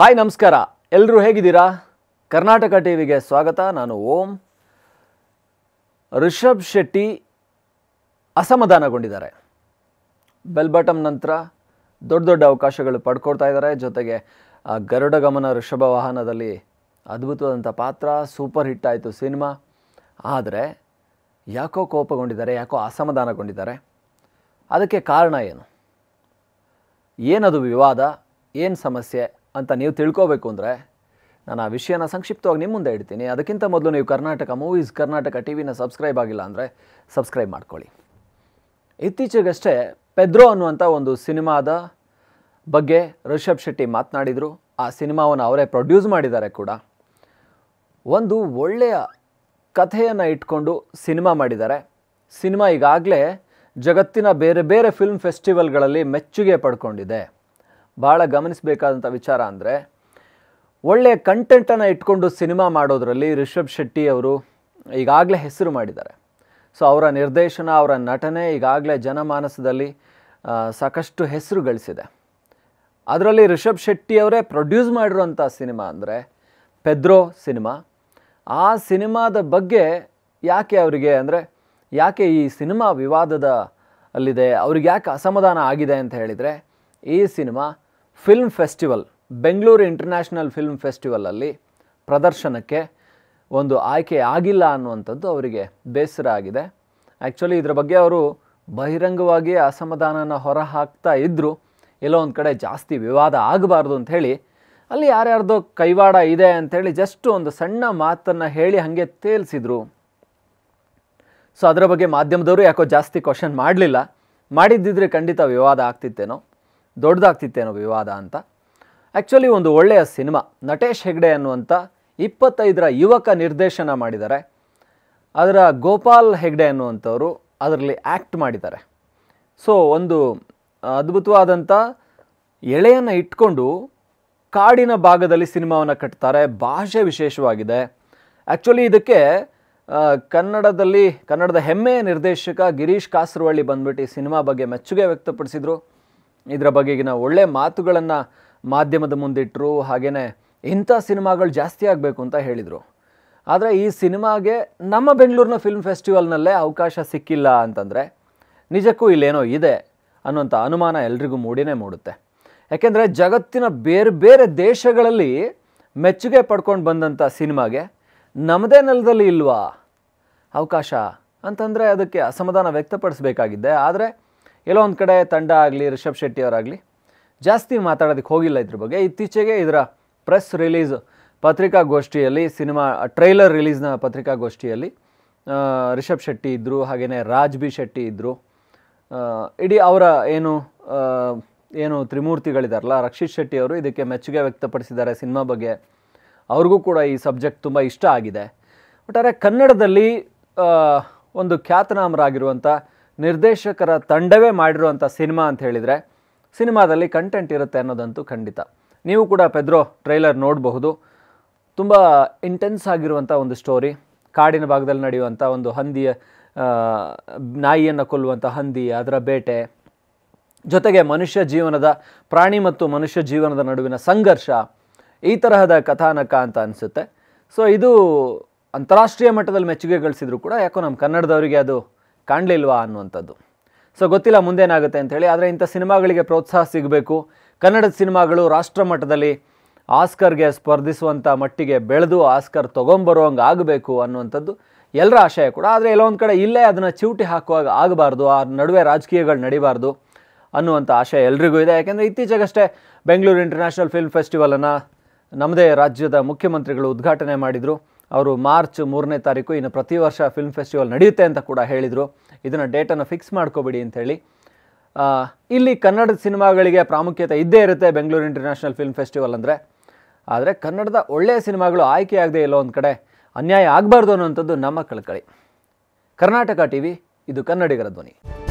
hi ನಮಸ್ಕಾರ ಎಲ್ಲರೂ ಹೇಗಿದ್ದೀರಾ ಕರ್ನಾಟಕ ಟಿ ವಿಗೆ ಸ್ವಾಗತ ನಾನು ಓಂ ರಿಷಬ್ ಶೆಟ್ಟಿ ಅಸಮಾಧಾನಗೊಂಡಿದ್ದಾರೆ ಬೆಲ್ ಬಟನ್ ನಂತರ ದೊಡ್ಡ ದೊಡ್ಡ ಅವಕಾಶಗಳು ಪಡ್ಕೊಳ್ತಾ ಇದ್ದಾರೆ ಜೊತೆಗೆ ಗರುಡ ಗಮನ ಋಷಭ ವಾಹನದಲ್ಲಿ ಅದ್ಭುತವಾದಂಥ ಪಾತ್ರ ಸೂಪರ್ ಹಿಟ್ ಆಯಿತು ಸಿನಿಮಾ ಆದರೆ ಯಾಕೋ ಕೋಪಗೊಂಡಿದ್ದಾರೆ ಯಾಕೋ ಅಸಮಾಧಾನಗೊಂಡಿದ್ದಾರೆ ಅದಕ್ಕೆ ಕಾರಣ ಏನು ಏನದು ವಿವಾದ ಏನು ಸಮಸ್ಯೆ ಅಂತ ನೀವು ತಿಳ್ಕೋಬೇಕು ಅಂದರೆ ನಾನು ಆ ವಿಷಯನ ಸಂಕ್ಷಿಪ್ತವಾಗಿ ನಿಮ್ಮ ಮುಂದೆ ಇಡ್ತೀನಿ ಅದಕ್ಕಿಂತ ಮೊದಲು ನೀವು ಕರ್ನಾಟಕ ಮೂವೀಸ್ ಕರ್ನಾಟಕ ಟಿ ವಿನ ಸಬ್ಸ್ಕ್ರೈಬ್ ಆಗಿಲ್ಲ ಅಂದರೆ ಸಬ್ಸ್ಕ್ರೈಬ್ ಮಾಡ್ಕೊಳ್ಳಿ ಇತ್ತೀಚೆಗಷ್ಟೇ ಪೆದ್ರೋ ಅನ್ನುವಂಥ ಒಂದು ಸಿನಿಮಾದ ಬಗ್ಗೆ ರಿಷಬ್ ಶೆಟ್ಟಿ ಮಾತನಾಡಿದರು ಆ ಸಿನಿಮಾವನ್ನು ಅವರೇ ಪ್ರೊಡ್ಯೂಸ್ ಮಾಡಿದ್ದಾರೆ ಕೂಡ ಒಂದು ಒಳ್ಳೆಯ ಕಥೆಯನ್ನು ಇಟ್ಕೊಂಡು ಸಿನಿಮಾ ಮಾಡಿದ್ದಾರೆ ಸಿನಿಮಾ ಈಗಾಗಲೇ ಜಗತ್ತಿನ ಬೇರೆ ಬೇರೆ ಫಿಲ್ಮ್ ಫೆಸ್ಟಿವಲ್ಗಳಲ್ಲಿ ಮೆಚ್ಚುಗೆ ಪಡ್ಕೊಂಡಿದೆ ಭಾಳ ಗಮನಿಸಬೇಕಾದಂಥ ವಿಚಾರ ಅಂದರೆ ಒಳ್ಳೆಯ ಕಂಟೆಂಟನ್ನು ಇಟ್ಕೊಂಡು ಸಿನಿಮಾ ಮಾಡೋದರಲ್ಲಿ ರಿಷಬ್ ಶೆಟ್ಟಿ ಅವರು ಈಗಾಗಲೇ ಹೆಸರು ಮಾಡಿದ್ದಾರೆ ಸೊ ಅವರ ನಿರ್ದೇಶನ ಅವರ ನಟನೆ ಈಗಾಗಲೇ ಜನಮಾನಸದಲ್ಲಿ ಸಾಕಷ್ಟು ಹೆಸರು ಗಳಿಸಿದೆ ಅದರಲ್ಲಿ ರಿಷಬ್ ಶೆಟ್ಟಿ ಅವರೇ ಪ್ರೊಡ್ಯೂಸ್ ಮಾಡಿರೋಂಥ ಸಿನಿಮಾ ಅಂದರೆ ಪೆದ್ರೋ ಸಿನಿಮಾ ಆ ಸಿನಿಮಾದ ಬಗ್ಗೆ ಯಾಕೆ ಅವರಿಗೆ ಅಂದರೆ ಯಾಕೆ ಈ ಸಿನಿಮಾ ವಿವಾದದ ಅಲ್ಲಿದೆ ಅವ್ರಿಗೆ ಯಾಕೆ ಅಸಮಾಧಾನ ಆಗಿದೆ ಅಂತ ಹೇಳಿದರೆ ಈ cinema film festival Bengaluru international film ಫೆಸ್ಟಿವಲಲ್ಲಿ ಪ್ರದರ್ಶನಕ್ಕೆ ಒಂದು ಆಯ್ಕೆ ಆಗಿಲ್ಲ ಅನ್ನುವಂಥದ್ದು ಅವರಿಗೆ ಬೇಸರ ಆಗಿದೆ ಆ್ಯಕ್ಚುಲಿ ಇದರ ಬಗ್ಗೆ ಅವರು ಬಹಿರಂಗವಾಗಿ ಅಸಮಾಧಾನನ ಹೊರಹಾಕ್ತಾ ಹಾಕ್ತಾ ಇದ್ದರು ಎಲ್ಲೋ ಒಂದು ಕಡೆ ಜಾಸ್ತಿ ವಿವಾದ ಆಗಬಾರ್ದು ಅಂಥೇಳಿ ಅಲ್ಲಿ ಯಾರ್ಯಾರ್ದೋ ಕೈವಾಡ ಇದೆ ಅಂಥೇಳಿ ಜಸ್ಟ್ ಒಂದು ಸಣ್ಣ ಮಾತನ್ನು ಹೇಳಿ ಹಾಗೆ ತೇಲ್ಸಿದ್ರು ಸೊ ಅದರ ಬಗ್ಗೆ ಮಾಧ್ಯಮದವರು ಯಾಕೋ ಜಾಸ್ತಿ ಕ್ವಶನ್ ಮಾಡಲಿಲ್ಲ ಮಾಡಿದ್ದಿದ್ರೆ ಖಂಡಿತ ವಿವಾದ ಆಗ್ತಿತ್ತೇನೋ ದೊಡ್ಡದಾಗ್ತಿತ್ತೇನೋ ವಿವಾದ ಅಂತ ಆ್ಯಕ್ಚುಲಿ ಒಂದು ಒಳ್ಳೆಯ ಸಿನಿಮಾ ನಟೇಶ್ ಹೆಗ್ಡೆ ಅನ್ನುವಂಥ ಇಪ್ಪತ್ತೈದರ ಯುವಕ ನಿರ್ದೇಶನ ಮಾಡಿದ್ದಾರೆ ಅದರ ಗೋಪಾಲ್ ಹೆಗ್ಡೆ ಅನ್ನುವಂಥವರು ಅದರಲ್ಲಿ ಆ್ಯಕ್ಟ್ ಮಾಡಿದ್ದಾರೆ ಸೊ ಒಂದು ಅದ್ಭುತವಾದಂಥ ಎಳೆಯನ್ನು ಇಟ್ಕೊಂಡು ಕಾಡಿನ ಭಾಗದಲ್ಲಿ ಸಿನಿಮಾವನ್ನು ಕಟ್ತಾರೆ ಭಾಷೆ ವಿಶೇಷವಾಗಿದೆ ಆ್ಯಕ್ಚುಲಿ ಇದಕ್ಕೆ ಕನ್ನಡದಲ್ಲಿ ಕನ್ನಡದ ಹೆಮ್ಮೆಯ ನಿರ್ದೇಶಕ ಗಿರೀಶ್ ಕಾಸರವಳ್ಳಿ ಬಂದ್ಬಿಟ್ಟು ಈ ಸಿನಿಮಾ ಬಗ್ಗೆ ಮೆಚ್ಚುಗೆ ವ್ಯಕ್ತಪಡಿಸಿದರು ಇದರ ಬಗೆಗಿನ ಒಳ್ಳೆ ಮಾತುಗಳನ್ನು ಮಾಧ್ಯಮದ ಮುಂದಿಟ್ಟರು ಹಾಗೆಯೇ ಇಂಥ ಸಿನಿಮಾಗಳು ಜಾಸ್ತಿ ಆಗಬೇಕು ಅಂತ ಹೇಳಿದರು ಆದರೆ ಈ ಸಿನಿಮಾಗೆ ನಮ್ಮ ಬೆಂಗಳೂರಿನ ಫಿಲ್ಮ್ ಫೆಸ್ಟಿವಲ್ನಲ್ಲೇ ಅವಕಾಶ ಸಿಕ್ಕಿಲ್ಲ ಅಂತಂದರೆ ನಿಜಕ್ಕೂ ಇಲ್ಲೇನೋ ಇದೆ ಅನ್ನುವಂಥ ಅನುಮಾನ ಎಲ್ರಿಗೂ ಮೂಡಿನೇ ಮೂಡುತ್ತೆ ಯಾಕೆಂದರೆ ಜಗತ್ತಿನ ಬೇರೆ ಬೇರೆ ದೇಶಗಳಲ್ಲಿ ಮೆಚ್ಚುಗೆ ಪಡ್ಕೊಂಡು ಬಂದಂಥ ಸಿನಿಮಾಗೆ ನಮ್ಮದೇ ನೆಲದಲ್ಲಿ ಇಲ್ವಾ ಅವಕಾಶ ಅಂತಂದರೆ ಅದಕ್ಕೆ ಅಸಮಾಧಾನ ವ್ಯಕ್ತಪಡಿಸಬೇಕಾಗಿದ್ದೆ ಆದರೆ ಎಲ್ಲೋ ಒಂದು ಕಡೆ ತಂಡ ಆಗಲಿ ರಿಷಬ್ ಶೆಟ್ಟಿ ಅವರಾಗಲಿ ಜಾಸ್ತಿ ಮಾತಾಡೋದಕ್ಕೆ ಹೋಗಿಲ್ಲ ಇದ್ರ ಬಗ್ಗೆ ಇತ್ತೀಚೆಗೆ ಇದರ ಪ್ರೆಸ್ ರಿಲೀಸ್ ಪತ್ರಿಕಾಗೋಷ್ಠಿಯಲ್ಲಿ ಸಿನಿಮಾ ಟ್ರೈಲರ್ ರಿಲೀಸ್ನ ಪತ್ರಿಕಾಗೋಷ್ಠಿಯಲ್ಲಿ ರಿಷಬ್ ಶೆಟ್ಟಿ ಇದ್ದರು ಹಾಗೆಯೇ ರಾಜ್ ಬಿ ಶೆಟ್ಟಿ ಇದ್ದರು ಇಡೀ ಅವರ ಏನು ಏನು ತ್ರಿಮೂರ್ತಿಗಳಿದಾರಲ್ಲ ರಕ್ಷಿತ್ ಶೆಟ್ಟಿ ಅವರು ಇದಕ್ಕೆ ಮೆಚ್ಚುಗೆ ವ್ಯಕ್ತಪಡಿಸಿದ್ದಾರೆ ಸಿನಿಮಾ ಬಗ್ಗೆ ಅವ್ರಿಗೂ ಕೂಡ ಈ ಸಬ್ಜೆಕ್ಟ್ ತುಂಬ ಇಷ್ಟ ಆಗಿದೆ ಒಟ್ಟಾರೆ ಕನ್ನಡದಲ್ಲಿ ಒಂದು ಖ್ಯಾತನಾಮರಾಗಿರುವಂಥ ನಿರ್ದೇಶಕರ ತಂಡವೇ ಮಾಡಿರುವಂಥ ಸಿನಿಮಾ ಅಂತ ಹೇಳಿದರೆ ಸಿನಿಮಾದಲ್ಲಿ ಕಂಟೆಂಟ್ ಇರುತ್ತೆ ಅನ್ನೋದಂತೂ ಖಂಡಿತ ನೀವು ಕೂಡ ಪೆದ್ರೋ ಟ್ರೈಲರ್ ನೋಡಬಹುದು ತುಂಬ ಇಂಟೆನ್ಸ್ ಆಗಿರುವಂಥ ಒಂದು ಸ್ಟೋರಿ ಕಾಡಿನ ಭಾಗದಲ್ಲಿ ನಡೆಯುವಂಥ ಒಂದು ಹಂದಿಯ ನಾಯಿಯನ್ನು ಕೊಲ್ಲುವಂಥ ಹಂದಿ ಅದರ ಬೇಟೆ ಜೊತೆಗೆ ಮನುಷ್ಯ ಜೀವನದ ಪ್ರಾಣಿ ಮತ್ತು ಮನುಷ್ಯ ಜೀವನದ ನಡುವಿನ ಸಂಘರ್ಷ ಈ ತರಹದ ಕಥಾನಕ ಅಂತ ಅನಿಸುತ್ತೆ ಸೊ ಇದು ಅಂತಾರಾಷ್ಟ್ರೀಯ ಮಟ್ಟದಲ್ಲಿ ಮೆಚ್ಚುಗೆ ಗಳಿಸಿದ್ರು ಕೂಡ ಯಾಕೋ ನಮ್ಮ ಕನ್ನಡದವರಿಗೆ ಅದು ಕಾಣಲಿಲ್ವಾ ಅನ್ನುವಂಥದ್ದು ಸೊ ಗೊತ್ತಿಲ್ಲ ಮುಂದೇನಾಗುತ್ತೆ ಅಂಥೇಳಿ ಆದರೆ ಇಂಥ ಸಿನಿಮಾಗಳಿಗೆ ಪ್ರೋತ್ಸಾಹ ಸಿಗಬೇಕು ಕನ್ನಡದ ಸಿನಿಮಾಗಳು ರಾಷ್ಟ್ರ ಮಟ್ಟದಲ್ಲಿ ಆಸ್ಕರ್ಗೆ ಸ್ಪರ್ಧಿಸುವಂಥ ಮಟ್ಟಿಗೆ ಬೆಳೆದು ಆಸ್ಕರ್ ತೊಗೊಂಬರುವಂಗೆ ಆಗಬೇಕು ಅನ್ನುವಂಥದ್ದು ಎಲ್ಲರ ಆಶಯ ಕೂಡ ಆದರೆ ಎಲ್ಲೊಂದು ಕಡೆ ಇಲ್ಲೇ ಅದನ್ನು ಚಿವುಟಿ ಹಾಕುವಾಗ ಆಗಬಾರ್ದು ಆ ನಡುವೆ ರಾಜಕೀಯಗಳು ನಡೀಬಾರ್ದು ಅನ್ನುವಂಥ ಆಶಯ ಎಲ್ರಿಗೂ ಇದೆ ಯಾಕೆಂದರೆ ಇತ್ತೀಚೆಗಷ್ಟೇ ಬೆಂಗಳೂರು ಇಂಟರ್ನ್ಯಾಷನಲ್ ಫಿಲ್ಮ್ ಫೆಸ್ಟಿವಲನ್ನು ನಮ್ಮದೇ ರಾಜ್ಯದ ಮುಖ್ಯಮಂತ್ರಿಗಳು ಉದ್ಘಾಟನೆ ಮಾಡಿದರು ಅವರು ಮಾರ್ಚ್ ಮೂರನೇ ತಾರೀಕು ಇನ್ನು ಪ್ರತಿ ವರ್ಷ ಫಿಲ್ಮ್ ಫೆಸ್ಟಿವಲ್ ನಡೆಯುತ್ತೆ ಅಂತ ಕೂಡ ಹೇಳಿದರು ಇದನ್ನು ಡೇಟನ್ನು ಫಿಕ್ಸ್ ಮಾಡ್ಕೋಬಿಡಿ ಅಂಥೇಳಿ ಇಲ್ಲಿ ಕನ್ನಡ ಸಿನಿಮಾಗಳಿಗೆ ಪ್ರಾಮುಖ್ಯತೆ ಇದ್ದೇ ಇರುತ್ತೆ ಬೆಂಗಳೂರು ಇಂಟರ್ನ್ಯಾಷನಲ್ ಫಿಲ್ಮ್ ಫೆಸ್ಟಿವಲ್ ಅಂದರೆ ಆದರೆ ಕನ್ನಡದ ಒಳ್ಳೆಯ ಸಿನಿಮಾಗಳು ಆಯ್ಕೆಯಾಗದೇ ಇಲ್ಲೋ ಒಂದು ಕಡೆ ಅನ್ಯಾಯ ಆಗಬಾರ್ದು ಅನ್ನೋವಂಥದ್ದು ನಮ್ಮ ಕಳ್ಕಳಿ ಕರ್ನಾಟಕ ಟಿ ವಿ ಇದು ಕನ್ನಡಿಗರ ಧ್ವನಿ